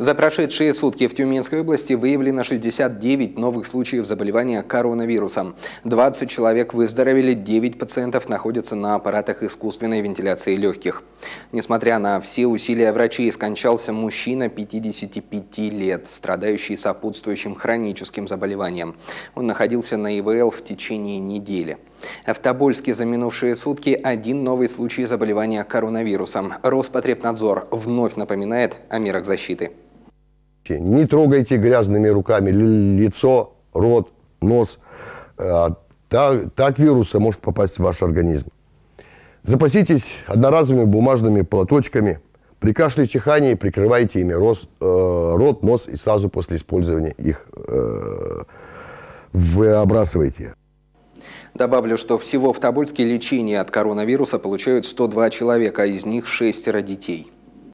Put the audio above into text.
За прошедшие сутки в Тюменской области выявлено 69 новых случаев заболевания коронавирусом. 20 человек выздоровели, 9 пациентов находятся на аппаратах искусственной вентиляции легких. Несмотря на все усилия врачей, скончался мужчина 55 лет, страдающий сопутствующим хроническим заболеванием. Он находился на ИВЛ в течение недели. В Тобольске за минувшие сутки один новый случай заболевания коронавирусом. Роспотребнадзор вновь напоминает о мерах защиты. Ешьте, не трогайте грязными руками лицо, рот, нос. А, так, так вируса может попасть в ваш организм. Запаситесь одноразовыми бумажными платочками. При кашле и чихании прикрывайте ими рот, э, рот, нос и сразу после использования их э, вы Добавлю, что всего в Тобольске лечение от коронавируса получают 102 человека, а из них шестеро детей.